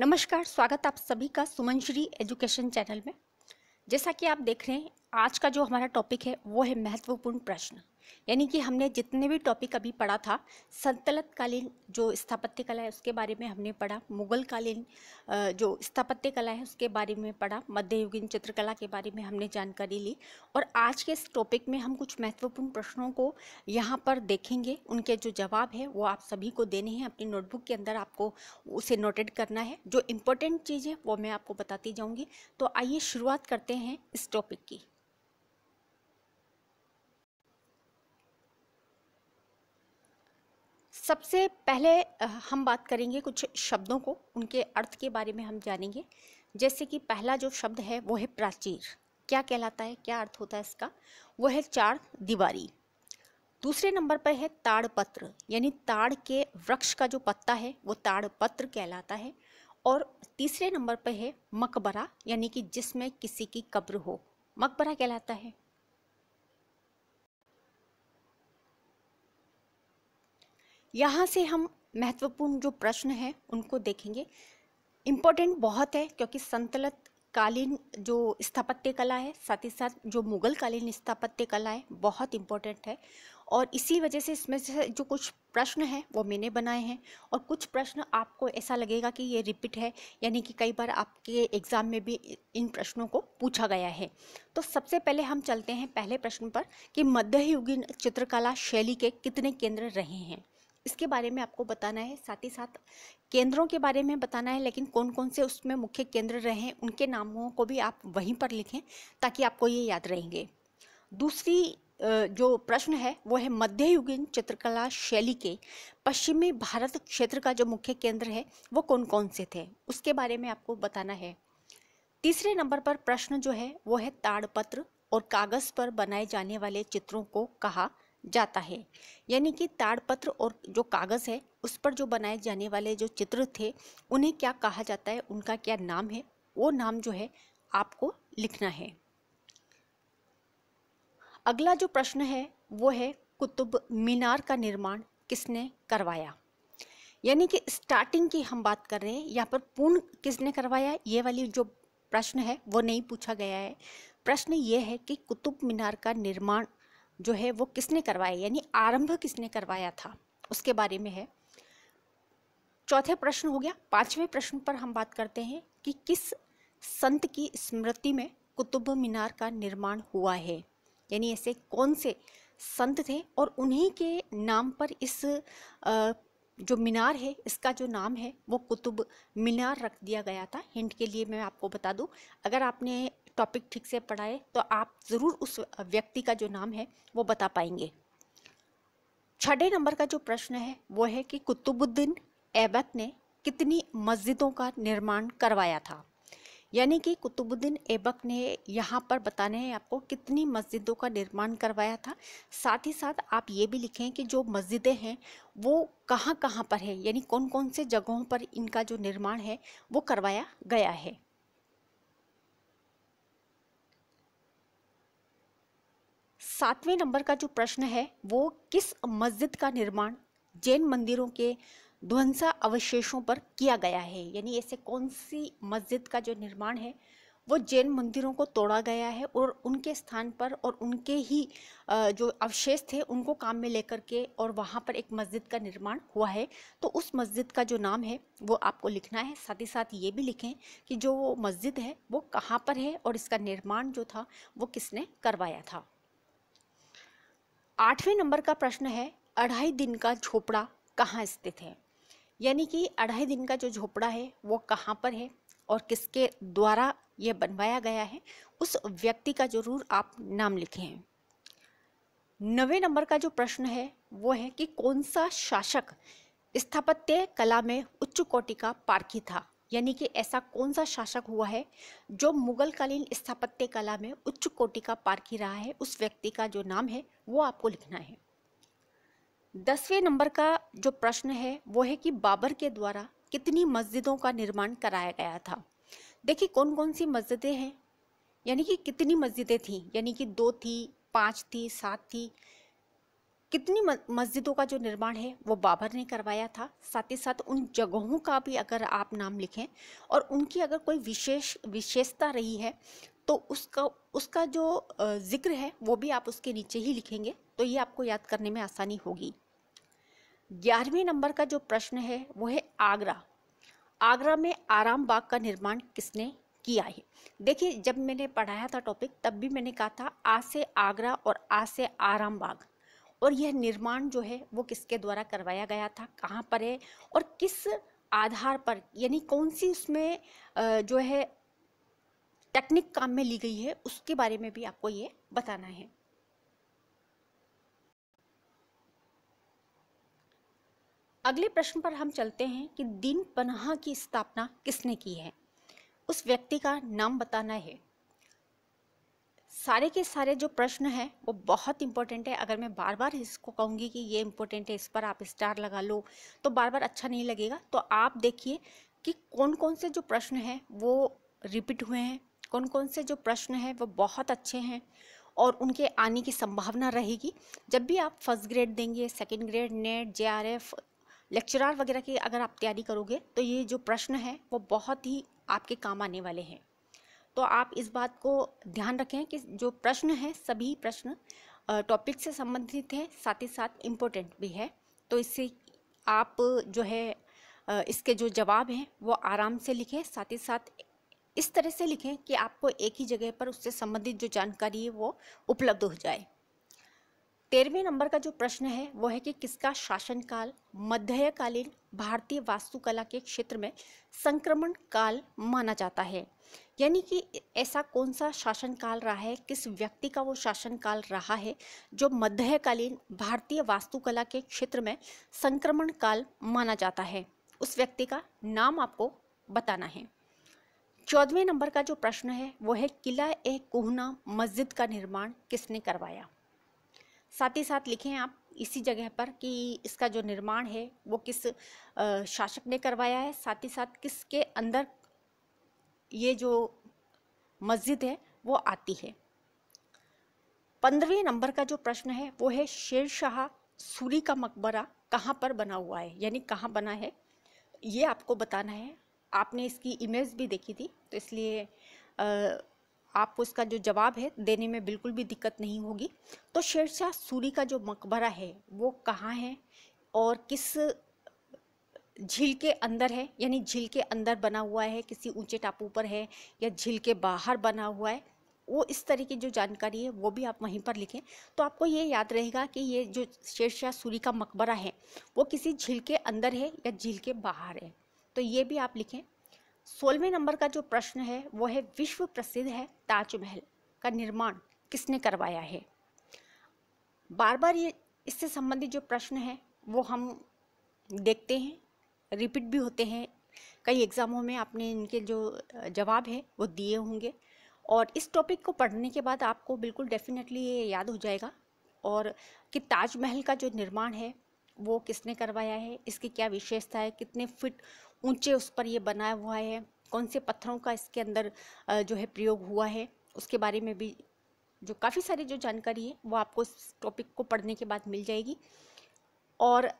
नमस्कार स्वागत आप सभी का सुमन श्री एजुकेशन चैनल में जैसा कि आप देख रहे हैं आज का जो हमारा टॉपिक है वो है महत्वपूर्ण प्रश्न यानी कि हमने जितने भी टॉपिक अभी पढ़ा था संतलतकालीन जो स्थापत्य कला है उसके बारे में हमने पढ़ा मुगल कालीन जो स्थापत्य कला है उसके बारे में पढ़ा मध्ययुगीन चित्रकला के बारे में हमने जानकारी ली और आज के इस टॉपिक में हम कुछ महत्वपूर्ण प्रश्नों को यहाँ पर देखेंगे उनके जो जवाब है वो आप सभी को देने हैं अपनी नोटबुक के अंदर आपको उसे नोटेड करना है जो इम्पोर्टेंट चीज़ है वो मैं आपको बताती जाऊँगी तो आइए शुरुआत करते हैं इस टॉपिक की सबसे पहले हम बात करेंगे कुछ शब्दों को उनके अर्थ के बारे में हम जानेंगे जैसे कि पहला जो शब्द है वो है प्राचीर क्या कहलाता है क्या अर्थ होता है इसका वो है चार दीवारी दूसरे नंबर पर है ताड़पत्र यानी ताड़ के वृक्ष का जो पत्ता है वो ताड़पत्र कहलाता है और तीसरे नंबर पर है मकबरा यानी कि जिसमें किसी की कब्र हो मकबरा कहलाता है यहाँ से हम महत्वपूर्ण जो प्रश्न हैं उनको देखेंगे इम्पोर्टेंट बहुत है क्योंकि संतलत कालीन जो स्थापत्य कला है साथ ही साथ जो मुग़ल कालीन स्थापत्य कला है बहुत इम्पोर्टेंट है और इसी वजह से इसमें से जो कुछ प्रश्न हैं वो मैंने बनाए हैं और कुछ प्रश्न आपको ऐसा लगेगा कि ये रिपीट है यानी कि कई बार आपके एग्ज़ाम में भी इन प्रश्नों को पूछा गया है तो सबसे पहले हम चलते हैं पहले प्रश्न पर कि मध्ययुगीन चित्रकला शैली के कितने केंद्र रहे हैं इसके बारे में आपको बताना है साथ ही साथ केंद्रों के बारे में बताना है लेकिन कौन कौन से उसमें मुख्य केंद्र रहे उनके नामों को भी आप वहीं पर लिखें ताकि आपको ये याद रहेंगे दूसरी जो प्रश्न है वो है मध्ययुगीन चित्रकला शैली के पश्चिमी भारत क्षेत्र का जो मुख्य केंद्र है वो कौन कौन से थे उसके बारे में आपको बताना है तीसरे नंबर पर प्रश्न जो है वो है ताड़पत्र और कागज़ पर बनाए जाने वाले चित्रों को कहा जाता है यानी कि ताड़पत्र और जो कागज़ है उस पर जो बनाए जाने वाले जो चित्र थे उन्हें क्या कहा जाता है उनका क्या नाम है वो नाम जो है आपको लिखना है अगला जो प्रश्न है वो है कुतुब मीनार का निर्माण किसने करवाया यानी कि स्टार्टिंग की हम बात कर रहे हैं यहाँ पर पूर्ण किसने करवाया ये वाली जो प्रश्न है वो नहीं पूछा गया है प्रश्न ये है कि कुतुब मीनार का निर्माण जो है वो किसने करवाया यानी आरंभ किसने करवाया था उसके बारे में है चौथे प्रश्न हो गया पांचवें प्रश्न पर हम बात करते हैं कि किस संत की स्मृति में कुतुब मीनार का निर्माण हुआ है यानी ऐसे कौन से संत थे और उन्हीं के नाम पर इस जो मीनार है इसका जो नाम है वो कुतुब मीनार रख दिया गया था हिंट के लिए मैं आपको बता दूं अगर आपने टॉपिक ठीक से पढ़ाए तो आप ज़रूर उस व्यक्ति का जो नाम है वो बता पाएंगे छठे नंबर का जो प्रश्न है वो है कि कुतुबुद्दीन ऐबक ने कितनी मस्जिदों का निर्माण करवाया था यानी कि कुतुबुद्दीन ऐबक ने यहाँ पर बताने हैं आपको कितनी मस्जिदों का निर्माण करवाया था साथ ही साथ आप ये भी लिखें कि जो मस्जिदें हैं वो कहाँ कहाँ पर है यानी कौन कौन से जगहों पर इनका जो निर्माण है वो करवाया गया है सातवें नंबर का जो प्रश्न है वो किस मस्जिद का निर्माण जैन मंदिरों के ध्वंसा अवशेषों पर किया गया है यानी ऐसे कौन सी मस्जिद का जो निर्माण है वो जैन मंदिरों को तोड़ा गया है और उनके स्थान पर और उनके ही जो अवशेष थे उनको काम में लेकर के और वहाँ पर एक मस्जिद का निर्माण हुआ है तो उस मस्जिद का जो नाम है वो आपको लिखना है साथ ही साथ ये भी लिखें कि जो मस्जिद है वो कहाँ पर है और इसका निर्माण जो था वो किसने करवाया था आठवें नंबर का प्रश्न है अढ़ाई दिन का झोपड़ा कहाँ स्थित है यानी कि अढ़ाई दिन का जो झोपड़ा है वो कहाँ पर है और किसके द्वारा यह बनवाया गया है उस व्यक्ति का जरूर आप नाम लिखे हैं नवे नंबर का जो प्रश्न है वो है कि कौन सा शासक स्थापत्य कला में उच्च कोटि का पारखी था यानी कि ऐसा कौन सा शासक हुआ है जो मुगल कालीन स्थापत्य कला में उच्च कोटि का पारखी रहा है उस व्यक्ति का जो नाम है वो आपको लिखना है दसवें नंबर का जो प्रश्न है वो है कि बाबर के द्वारा कितनी मस्जिदों का निर्माण कराया गया था देखिए कौन कौन सी मस्जिदें हैं यानी कि कितनी मस्जिदें थीं यानी कि दो थी पाँच थी सात थी कितनी मस्जिदों का जो निर्माण है वो बाबर ने करवाया था साथ ही साथ उन जगहों का भी अगर आप नाम लिखें और उनकी अगर कोई विशेष विशेषता रही है तो उसका उसका जो जिक्र है वो भी आप उसके नीचे ही लिखेंगे तो ये आपको याद करने में आसानी होगी ग्यारहवें नंबर का जो प्रश्न है वो है आगरा आगरा में आराम बाग का निर्माण किसने किया है देखिए जब मैंने पढ़ाया था टॉपिक तब भी मैंने कहा था आ से आगरा और आ से आराम बाग और यह निर्माण जो है वो किसके द्वारा करवाया गया था कहाँ पर है और किस आधार पर यानी कौन सी उसमें जो है टेक्निक काम में ली गई है उसके बारे में भी आपको ये बताना है अगले प्रश्न पर हम चलते हैं कि दीन पनाह की स्थापना किसने की है उस व्यक्ति का नाम बताना है सारे के सारे जो प्रश्न हैं वो बहुत इंपॉर्टेंट है अगर मैं बार बार इसको कहूँगी कि ये इंपॉर्टेंट है इस पर आप स्टार लगा लो तो बार बार अच्छा नहीं लगेगा तो आप देखिए कि कौन कौन से जो प्रश्न हैं वो रिपीट हुए हैं कौन कौन से जो प्रश्न हैं वो बहुत अच्छे हैं और उनके आने की संभावना रहेगी जब भी आप फर्स्ट ग्रेड देंगे second grade NET J R F lecturer वगैरह की अगर आप तैयारी करोगे तो ये जो प्रश्न है वो बहुत ही आपके काम आने वाले हैं तो आप इस बात को ध्यान रखें कि जो प्रश्न है सभी प्रश्न टॉपिक से संबंधित है साथ ही साथ इम्पोर्टेंट भी है तो इससे आप जो है इसके जो जवाब हैं वो आराम से लिखें साथ ही साथ इस तरह से लिखें कि आपको एक ही जगह पर उससे संबंधित जो जानकारी है वो उपलब्ध हो जाए तेरहवें नंबर का जो प्रश्न है वो है कि किसका शासनकाल मध्यकालीन भारतीय वास्तुकला के क्षेत्र में संक्रमण काल माना जाता है यानी कि ऐसा कौन सा शासनकाल रहा है किस व्यक्ति का वो शासनकाल रहा है जो मध्यकालीन भारतीय वास्तुकला के क्षेत्र में संक्रमण काल माना जाता है उस व्यक्ति का नाम आपको बताना है चौदहवें नंबर का जो प्रश्न है वो है किला ए कोहना मस्जिद का निर्माण किसने करवाया साथ ही साथ लिखें आप इसी जगह पर कि इसका जो निर्माण है वो किस शासक ने करवाया है साथ ही साथ किसके अंदर ये जो मस्जिद है वो आती है पंद्रहवें नंबर का जो प्रश्न है वो है शेरशाह सूरी का मकबरा कहाँ पर बना हुआ है यानी कहाँ बना है ये आपको बताना है आपने इसकी इमेज भी देखी थी तो इसलिए आ, आपको इसका जो जवाब है देने में बिल्कुल भी दिक्कत नहीं होगी तो शेरशाह सूरी का जो मकबरा है वो कहाँ है और किस झील के अंदर है यानी झील के अंदर बना हुआ है किसी ऊंचे टापू पर है या झील के बाहर बना हुआ है वो इस तरह की जो जानकारी है वो भी आप वहीं पर लिखें तो आपको ये याद रहेगा कि ये जो शेरशाह सूरी का मकबरा है वो किसी झील के अंदर है या झील के बाहर है तो ये भी आप लिखें सोलहवें नंबर का जो प्रश्न है वो है विश्व प्रसिद्ध है ताजमहल का निर्माण किसने करवाया है बार बार ये इससे संबंधित जो प्रश्न है वो हम देखते हैं रिपीट भी होते हैं कई एग्ज़ामों में आपने इनके जो जवाब है वो दिए होंगे और इस टॉपिक को पढ़ने के बाद आपको बिल्कुल डेफिनेटली ये याद हो जाएगा और कि ताजमहल का जो निर्माण है वो किसने करवाया है इसकी क्या विशेषता है कितने फिट ऊंचे उस पर ये बना हुआ है कौन से पत्थरों का इसके अंदर जो है प्रयोग हुआ है उसके बारे में भी जो काफ़ी सारी जो जानकारी है वो आपको इस टॉपिक को पढ़ने के बाद मिल जाएगी और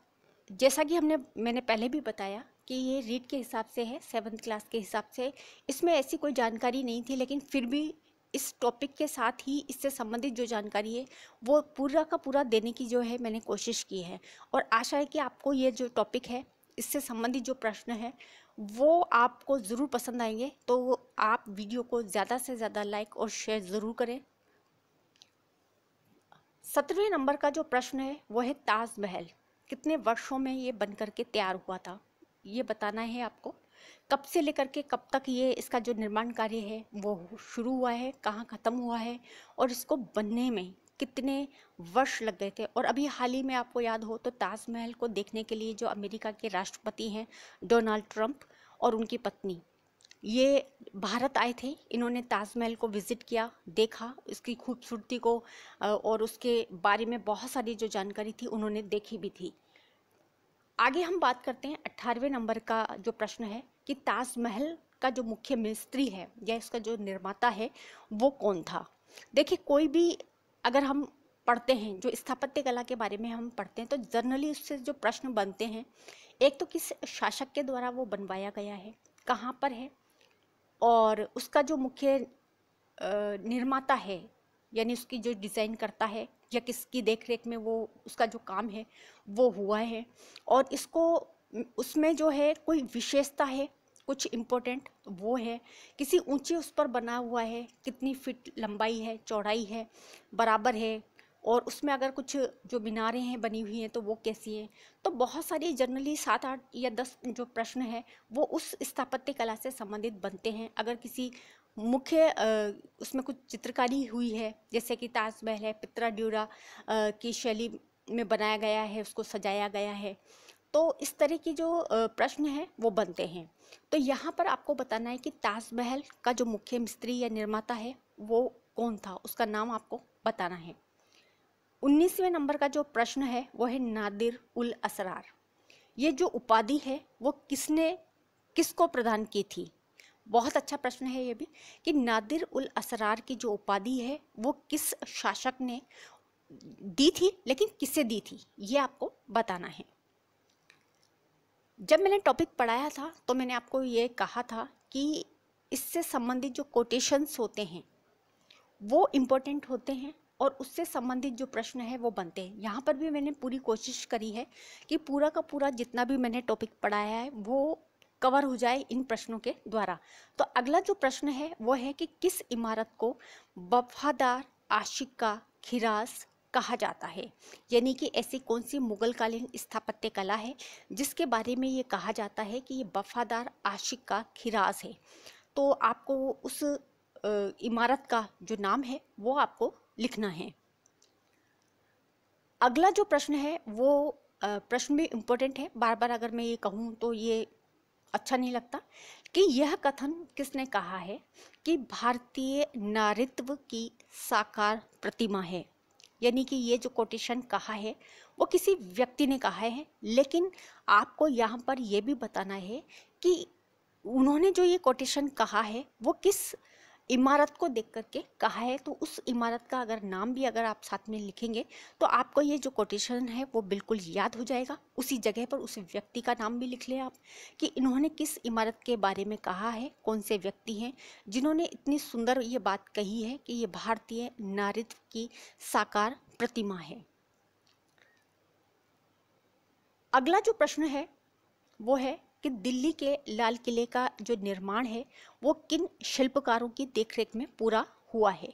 जैसा कि हमने मैंने पहले भी बताया कि ये रीड के हिसाब से है सेवन्थ क्लास के हिसाब से इसमें ऐसी कोई जानकारी नहीं थी लेकिन फिर भी इस टॉपिक के साथ ही इससे संबंधित जो जानकारी है वो पूरा का पूरा देने की जो है मैंने कोशिश की है और आशा है कि आपको ये जो टॉपिक है इससे संबंधित जो प्रश्न है वो आपको ज़रूर पसंद आएंगे तो आप वीडियो को ज़्यादा से ज़्यादा लाइक और शेयर ज़रूर करें सत्रहवें नंबर का जो प्रश्न है वो है ताजमहल कितने वर्षों में ये बन करके तैयार हुआ था ये बताना है आपको कब से लेकर के कब तक ये इसका जो निर्माण कार्य है वो शुरू हुआ है कहाँ ख़त्म हुआ है और इसको बनने में कितने वर्ष लग गए थे और अभी हाल ही में आपको याद हो तो ताजमहल को देखने के लिए जो अमेरिका के राष्ट्रपति हैं डोनाल्ड ट्रंप और उनकी पत्नी ये भारत आए थे इन्होंने ताजमहल को विज़िट किया देखा इसकी खूबसूरती को और उसके बारे में बहुत सारी जो जानकारी थी उन्होंने देखी भी थी आगे हम बात करते हैं अट्ठारहवें नंबर का जो प्रश्न है कि ताजमहल का जो मुख्य मिस्त्री है या इसका जो निर्माता है वो कौन था देखिए कोई भी अगर हम पढ़ते हैं जो स्थापत्य कला के बारे में हम पढ़ते हैं तो जर्नली उससे जो प्रश्न बनते हैं एक तो किस शासक के द्वारा वो बनवाया गया है कहाँ पर है और उसका जो मुख्य निर्माता है यानी उसकी जो डिज़ाइन करता है या किसकी देखरेख में वो उसका जो काम है वो हुआ है और इसको उसमें जो है कोई विशेषता है कुछ इम्पोर्टेंट वो है किसी ऊंचे उस पर बना हुआ है कितनी फिट लंबाई है चौड़ाई है बराबर है और उसमें अगर कुछ जो मीनारें हैं बनी हुई हैं तो वो कैसी हैं तो बहुत सारी जनरली सात आठ या दस जो प्रश्न है वो उस स्थापत्य कला से संबंधित बनते हैं अगर किसी मुख्य उसमें कुछ चित्रकारी हुई है जैसे कि ताजमहल है पित्रा ड्यूरा की शैली में बनाया गया है उसको सजाया गया है तो इस तरह की जो प्रश्न है वो बनते हैं तो यहाँ पर आपको बताना है कि ताजमहल का जो मुख्य मिस्त्री या निर्माता है वो कौन था उसका नाम आपको बताना है उन्नीसवें नंबर का जो प्रश्न है वो है नादिर उल असरार ये जो उपाधि है वो किसने किसको प्रदान की थी बहुत अच्छा प्रश्न है ये भी कि नादिर उल असरार की जो उपाधि है वो किस शासक ने दी थी लेकिन किसे दी थी ये आपको बताना है जब मैंने टॉपिक पढ़ाया था तो मैंने आपको ये कहा था कि इससे संबंधित जो कोटेशंस होते हैं वो इम्पोर्टेंट होते हैं और उससे संबंधित जो प्रश्न है वो बनते हैं यहाँ पर भी मैंने पूरी कोशिश करी है कि पूरा का पूरा जितना भी मैंने टॉपिक पढ़ाया है वो कवर हो जाए इन प्रश्नों के द्वारा तो अगला जो प्रश्न है वो है कि किस इमारत को वफादार आशिका खिरास कहा जाता है यानी कि ऐसी कौन सी मुगलकालीन स्थापत्य कला है जिसके बारे में ये कहा जाता है कि ये वफादार आशिक का खिराज है तो आपको उस इमारत का जो नाम है वो आपको लिखना है अगला जो प्रश्न है वो प्रश्न भी इम्पोर्टेंट है बार बार अगर मैं ये कहूँ तो ये अच्छा नहीं लगता कि यह कथन किसने कहा है कि भारतीय नारित्व की साकार प्रतिमा है यानी कि ये जो कोटेशन कहा है वो किसी व्यक्ति ने कहा है लेकिन आपको यहाँ पर यह भी बताना है कि उन्होंने जो ये कोटेशन कहा है वो किस इमारत को देख करके कहा है तो उस इमारत का अगर नाम भी अगर आप साथ में लिखेंगे तो आपको ये जो कोटेशन है वो बिल्कुल याद हो जाएगा उसी जगह पर उस व्यक्ति का नाम भी लिख लें आप कि इन्होंने किस इमारत के बारे में कहा है कौन से व्यक्ति हैं जिन्होंने इतनी सुंदर ये बात कही है कि ये भारतीय नारित्व की साकार प्रतिमा है अगला जो प्रश्न है वो है कि दिल्ली के लाल किले का जो निर्माण है वो किन शिल्पकारों की देखरेख में पूरा हुआ है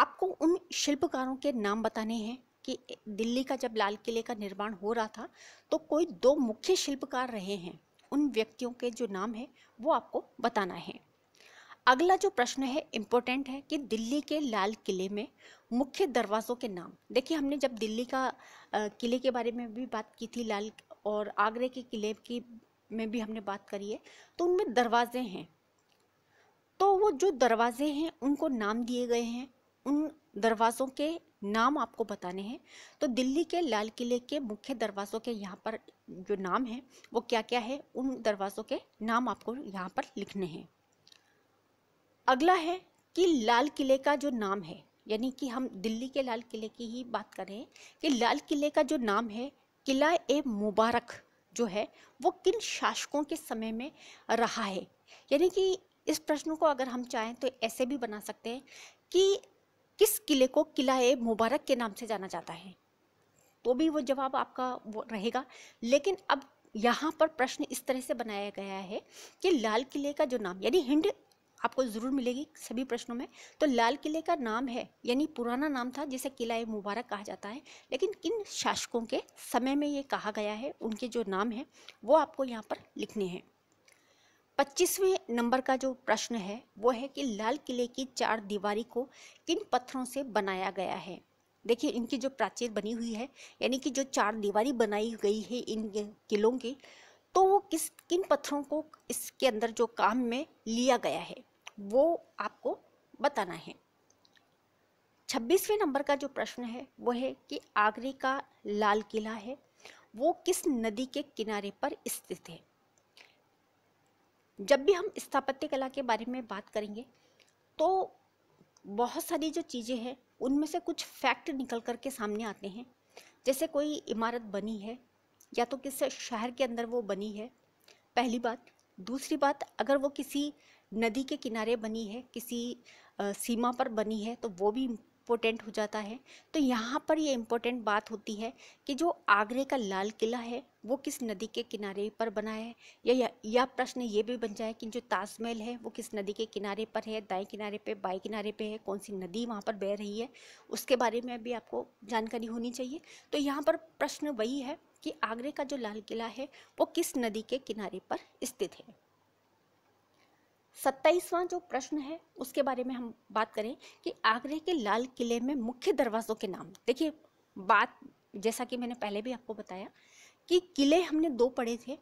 आपको उन शिल्पकारों के नाम बताने हैं कि दिल्ली का जब लाल किले का निर्माण हो रहा था तो कोई दो मुख्य शिल्पकार रहे हैं उन व्यक्तियों के जो नाम है वो आपको बताना है अगला जो प्रश्न है इम्पोर्टेंट है कि दिल्ली के लाल किले में मुख्य दरवाज़ों के नाम देखिए हमने जब दिल्ली का किले के बारे में भी बात की थी लाल और आगरे के किले की में भी हमने बात करी है तो उनमें दरवाजे हैं तो वो जो दरवाजे हैं उनको नाम दिए गए हैं उन दरवाज़ों के नाम आपको बताने हैं तो दिल्ली के लाल किले के मुख्य दरवाज़ों के यहाँ पर जो नाम है वो क्या क्या है उन दरवाज़ों के नाम आपको यहाँ पर लिखने हैं अगला है कि लाल किले का जो नाम है यानी कि हम दिल्ली के लाल किले की ही बात करें कि लाल किले का जो नाम है किला ए मुबारक जो है वो किन शासकों के समय में रहा है यानी कि इस प्रश्न को अगर हम चाहें तो ऐसे भी बना सकते हैं कि किस किले को किला ए मुबारक के नाम से जाना जाता है तो भी वो जवाब आपका वो रहेगा लेकिन अब यहाँ पर प्रश्न इस तरह से बनाया गया है कि लाल किले का जो नाम यानी हिंड आपको ज़रूर मिलेगी सभी प्रश्नों में तो लाल किले का नाम है यानी पुराना नाम था जिसे किला मुबारक कहा जाता है लेकिन किन शासकों के समय में ये कहा गया है उनके जो नाम हैं वो आपको यहाँ पर लिखने हैं पच्चीसवें नंबर का जो प्रश्न है वो है कि लाल किले की चार दीवारी को किन पत्थरों से बनाया गया है देखिए इनकी जो प्राचीर बनी हुई है यानी कि जो चार दीवारी बनाई गई है इन किलों की तो वो किस किन पत्थरों को इसके अंदर जो काम में लिया गया है वो आपको बताना है छब्बीसवें नंबर का जो प्रश्न है वो है कि आगरे का लाल किला है वो किस नदी के किनारे पर स्थित है जब भी हम स्थापत्य कला के बारे में बात करेंगे तो बहुत सारी जो चीज़ें हैं उनमें से कुछ फैक्ट निकल कर के सामने आते हैं जैसे कोई इमारत बनी है या तो किस शहर के अंदर वो बनी है पहली बात दूसरी बात अगर वो किसी नदी के किनारे बनी है किसी सीमा पर बनी है तो वो भी इम्पोर्टेंट हो जाता है तो यहाँ पर ये इम्पोर्टेंट बात होती है कि जो आगरे का लाल किला है वो किस नदी के किनारे पर बना है या या, या प्रश्न ये भी बन जाए कि जो ताजमहल है वो किस नदी के किनारे पर है दाएं किनारे पे बाएं किनारे पे है कौन सी नदी वहाँ पर बह रही है उसके बारे में भी आपको जानकारी होनी चाहिए तो यहाँ पर प्रश्न वही है कि आगरे का जो लाल किला है वो किस नदी के किनारे पर स्थित है सत्ताईसवां जो प्रश्न है उसके बारे में हम बात करें कि आगरे के लाल किले में मुख्य दरवाज़ों के नाम देखिए बात जैसा कि मैंने पहले भी आपको बताया कि किले हमने दो पढ़े थे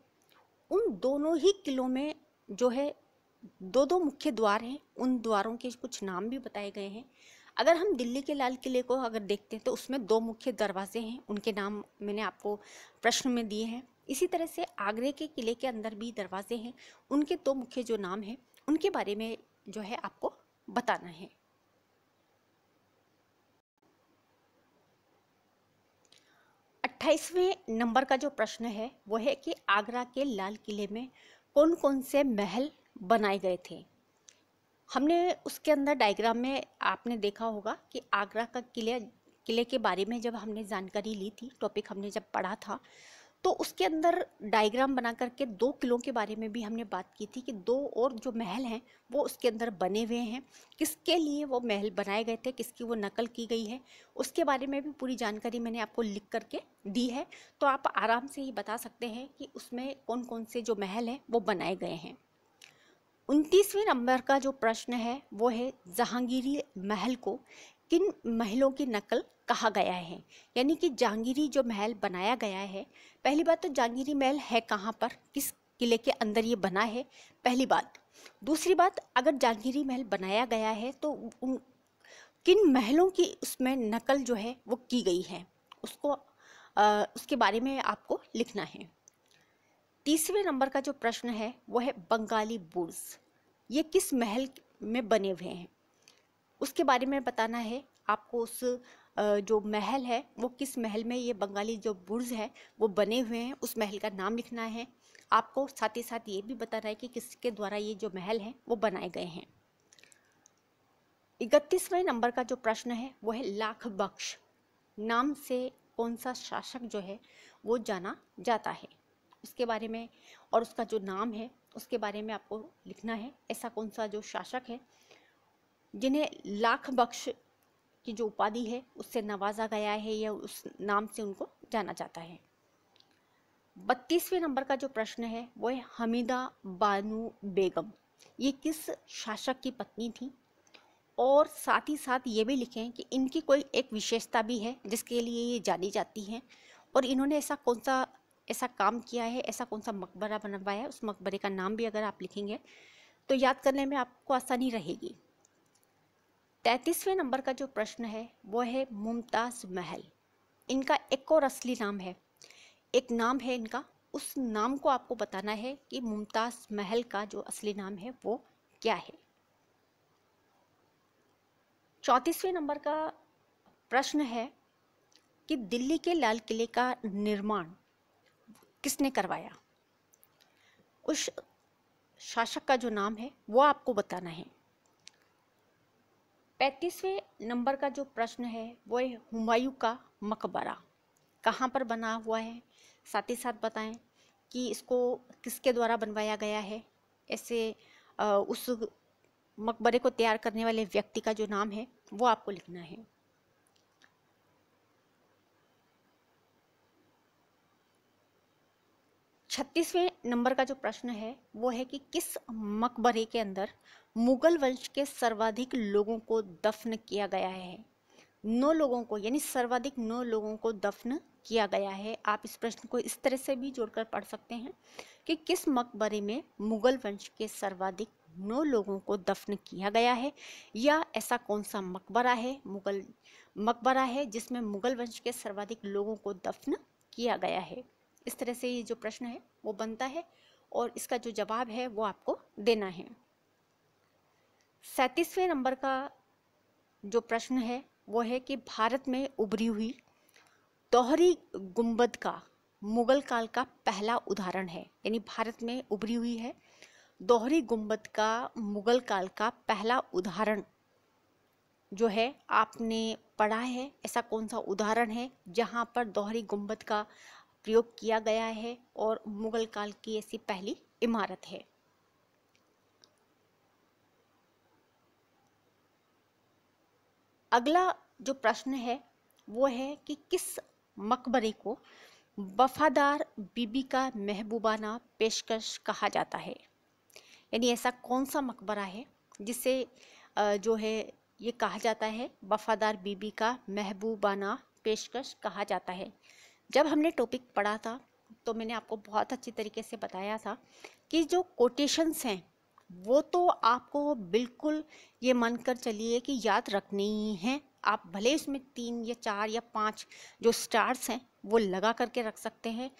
उन दोनों ही किलों में जो है दो दो मुख्य द्वार हैं उन द्वारों के कुछ नाम भी बताए गए हैं अगर हम दिल्ली के लाल किले को अगर देखते हैं तो उसमें दो मुख्य दरवाजे हैं उनके नाम मैंने आपको प्रश्न में दिए हैं इसी तरह से आगरे के किले के अंदर भी दरवाजे हैं उनके दो मुख्य जो नाम हैं उनके बारे में जो है आपको बताना है अट्ठाईसवें नंबर का जो प्रश्न है वो है कि आगरा के लाल किले में कौन कौन से महल बनाए गए थे हमने उसके अंदर डायग्राम में आपने देखा होगा कि आगरा का किले किले के बारे में जब हमने जानकारी ली थी टॉपिक हमने जब पढ़ा था तो उसके अंदर डायग्राम बना करके दो किलों के बारे में भी हमने बात की थी कि दो और जो महल हैं वो उसके अंदर बने हुए हैं किसके लिए वो महल बनाए गए थे किसकी वो नकल की गई है उसके बारे में भी पूरी जानकारी मैंने आपको लिख करके दी है तो आप आराम से ही बता सकते हैं कि उसमें कौन कौन से जो महल हैं वो बनाए गए हैं उनतीसवें नंबर का जो प्रश्न है वो है जहांगीरी महल को किन महलों की नकल कहा गया है यानी कि जहांगीरी जो महल बनाया गया है पहली बात तो जहांगीरी महल है कहाँ पर किस किले के अंदर ये बना है पहली बात दूसरी बात अगर जहांगीरी महल बनाया गया है तो उन किन महलों की उसमें नकल जो है वो की गई है उसको आ, उसके बारे में आपको लिखना है तीसरे नंबर का जो प्रश्न है वो है बंगाली बुर्ज ये किस महल में बने हुए हैं उसके बारे में बताना है आपको उस जो महल है वो किस महल में ये बंगाली जो बुर्ज है वो बने हुए हैं उस महल का नाम लिखना है आपको साथ ही साथ ये भी बताना है कि किसके द्वारा ये जो महल है वो बनाए गए हैं इकतीसवें नंबर का जो प्रश्न है वो है लाख बख्श नाम से कौन सा शासक जो है वो जाना जाता है उसके बारे में और उसका जो नाम है उसके बारे में आपको लिखना है ऐसा कौन सा जो शासक है जिन्हें लाख बख्श की जो उपाधि है उससे नवाजा गया है या उस नाम से उनको जाना जाता है बत्तीसवें नंबर का जो प्रश्न है वो है हमीदा बानू बेगम ये किस शासक की पत्नी थी और साथ ही साथ ये भी लिखें कि इनकी कोई एक विशेषता भी है जिसके लिए ये जानी जाती हैं और इन्होंने ऐसा कौन सा ऐसा काम किया है ऐसा कौन सा मकबरा बनवाया है उस मकबरे का नाम भी अगर आप लिखेंगे तो याद करने में आपको आसानी रहेगी तैतीसवें नंबर का जो प्रश्न है वो है मुमताज़ महल इनका एक और असली नाम है एक नाम है इनका उस नाम को आपको बताना है कि मुमताज़ महल का जो असली नाम है वो क्या है चौंतीसवें नंबर का प्रश्न है कि दिल्ली के लाल किले का निर्माण किसने करवाया उस शासक का जो नाम है वो आपको बताना है पैंतीसवें नंबर का जो प्रश्न है वो है हुमायूं का मकबरा कहाँ पर बना हुआ है साथ ही साथ बताएं कि इसको किसके द्वारा बनवाया गया है ऐसे उस मकबरे को तैयार करने वाले व्यक्ति का जो नाम है वो आपको लिखना है छत्तीसवें नंबर का जो प्रश्न है वो है कि किस मकबरे के अंदर मुगल वंश के सर्वाधिक लोगों को दफन किया गया है नौ लोगों को यानी सर्वाधिक नौ लोगों को दफन किया गया है आप इस प्रश्न को इस तरह से भी जोड़कर पढ़ सकते हैं कि किस मकबरे में मुगल वंश के सर्वाधिक नौ लोगों को दफन किया गया है या ऐसा कौन सा मकबरा है मुगल मकबरा है जिसमें मुगल वंश के सर्वाधिक लोगों को दफन किया गया है इस तरह से ये जो प्रश्न है वो बनता है और इसका जो जवाब है वो आपको देना है सैंतीसवें नंबर का जो प्रश्न है वो है कि भारत में उभरी हुई दोहरी गुंबद का मुगल काल का पहला उदाहरण है यानी भारत में उभरी हुई है दोहरी गुंबद का मुगल काल का पहला उदाहरण जो है आपने पढ़ा है ऐसा कौन सा उदाहरण है जहाँ पर दोहरी गुंबद का प्रयोग किया गया है और मुगल काल की ऐसी पहली इमारत है अगला जो प्रश्न है वो है कि किस मकबरे को वफादार बीबी का महबूबाना पेशकश कहा जाता है यानी ऐसा कौन सा मकबरा है जिसे जो है ये कहा जाता है वफादार बीबी का महबूबाना पेशकश कहा जाता है जब हमने टॉपिक पढ़ा था तो मैंने आपको बहुत अच्छी तरीके से बताया था कि जो कोटेशंस हैं वो तो आपको बिल्कुल ये मन कर चलिए कि याद रखनी ही है आप भले इसमें तीन या चार या पाँच जो स्टार्स हैं वो लगा करके रख सकते हैं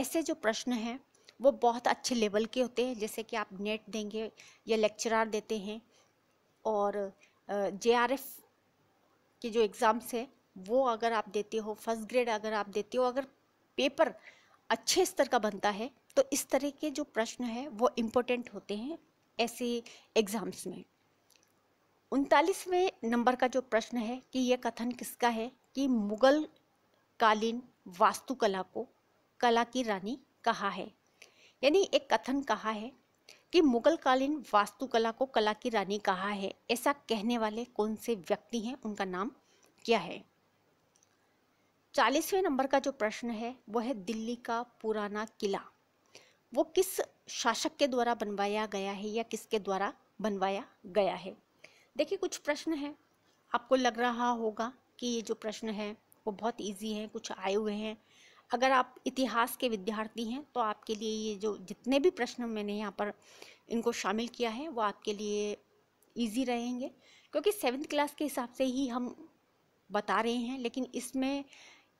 ऐसे जो प्रश्न हैं वो बहुत अच्छे लेवल के होते हैं जैसे कि आप नेट देंगे या लेक्चरार देते हैं और जे आर एफ के जो एग्ज़ाम्स हैं वो अगर आप देते हो फर्स्ट ग्रेड अगर आप देते हो अगर पेपर अच्छे स्तर का बनता है तो इस तरह के जो प्रश्न है वो इम्पोर्टेंट होते हैं ऐसे एग्ज़ाम्स में उनतालीसवें नंबर का जो प्रश्न है कि यह कथन किसका है कि मुग़ल कालीन वास्तुकला को कला की रानी कहा है यानी एक कथन कहा है कि मुग़ल कालीन वास्तुकला को कला की रानी कहा है ऐसा कहने वाले कौन से व्यक्ति हैं उनका नाम क्या है चालीसवें नंबर का जो प्रश्न है वह है दिल्ली का पुराना किला वो किस शासक के द्वारा बनवाया गया है या किसके द्वारा बनवाया गया है देखिए कुछ प्रश्न है आपको लग रहा होगा कि ये जो प्रश्न है वो बहुत इजी है कुछ आए हुए हैं अगर आप इतिहास के विद्यार्थी हैं तो आपके लिए ये जो जितने भी प्रश्न मैंने यहाँ पर इनको शामिल किया है वो आपके लिए ईजी रहेंगे क्योंकि सेवन्थ क्लास के हिसाब से ही हम बता रहे हैं लेकिन इसमें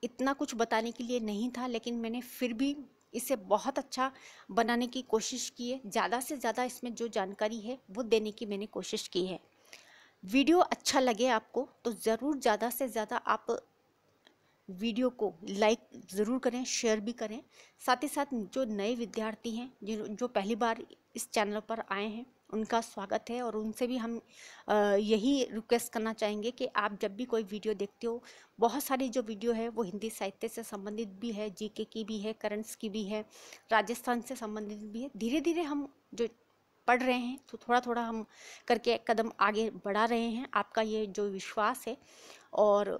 इतना कुछ बताने के लिए नहीं था लेकिन मैंने फिर भी इसे बहुत अच्छा बनाने की कोशिश की है ज़्यादा से ज़्यादा इसमें जो जानकारी है वो देने की मैंने कोशिश की है वीडियो अच्छा लगे आपको तो ज़रूर ज़्यादा से ज़्यादा आप वीडियो को लाइक ज़रूर करें शेयर भी करें साथ ही साथ जो नए विद्यार्थी हैं जो पहली बार इस चैनल पर आए हैं उनका स्वागत है और उनसे भी हम यही रिक्वेस्ट करना चाहेंगे कि आप जब भी कोई वीडियो देखते हो बहुत सारी जो वीडियो है वो हिंदी साहित्य से संबंधित भी है जीके की भी है करंट्स की भी है राजस्थान से संबंधित भी है धीरे धीरे हम जो पढ़ रहे हैं तो थोड़ा थोड़ा हम करके कदम आगे बढ़ा रहे हैं आपका ये जो विश्वास है और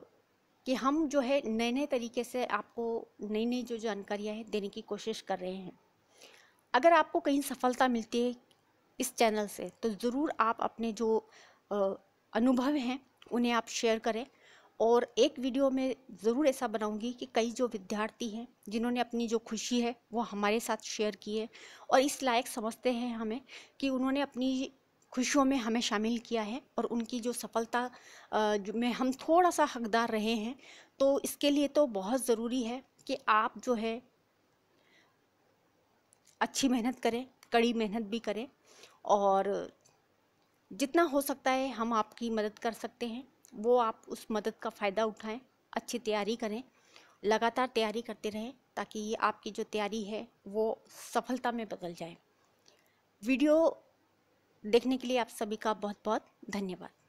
कि हम जो है नए नए तरीके से आपको नई नई जो जानकारियाँ हैं देने की कोशिश कर रहे हैं अगर आपको कहीं सफलता मिलती है इस चैनल से तो ज़रूर आप अपने जो अनुभव हैं उन्हें आप शेयर करें और एक वीडियो में ज़रूर ऐसा बनाऊंगी कि कई जो विद्यार्थी हैं जिन्होंने अपनी जो खुशी है वो हमारे साथ शेयर की है और इस लायक समझते हैं हमें कि उन्होंने अपनी खुशियों में हमें शामिल किया है और उनकी जो सफलता में हम थोड़ा सा हकदार रहे हैं तो इसके लिए तो बहुत ज़रूरी है कि आप जो है अच्छी मेहनत करें कड़ी मेहनत भी करें और जितना हो सकता है हम आपकी मदद कर सकते हैं वो आप उस मदद का फ़ायदा उठाएं अच्छी तैयारी करें लगातार तैयारी करते रहें ताकि ये आपकी जो तैयारी है वो सफलता में बदल जाए वीडियो देखने के लिए आप सभी का बहुत बहुत धन्यवाद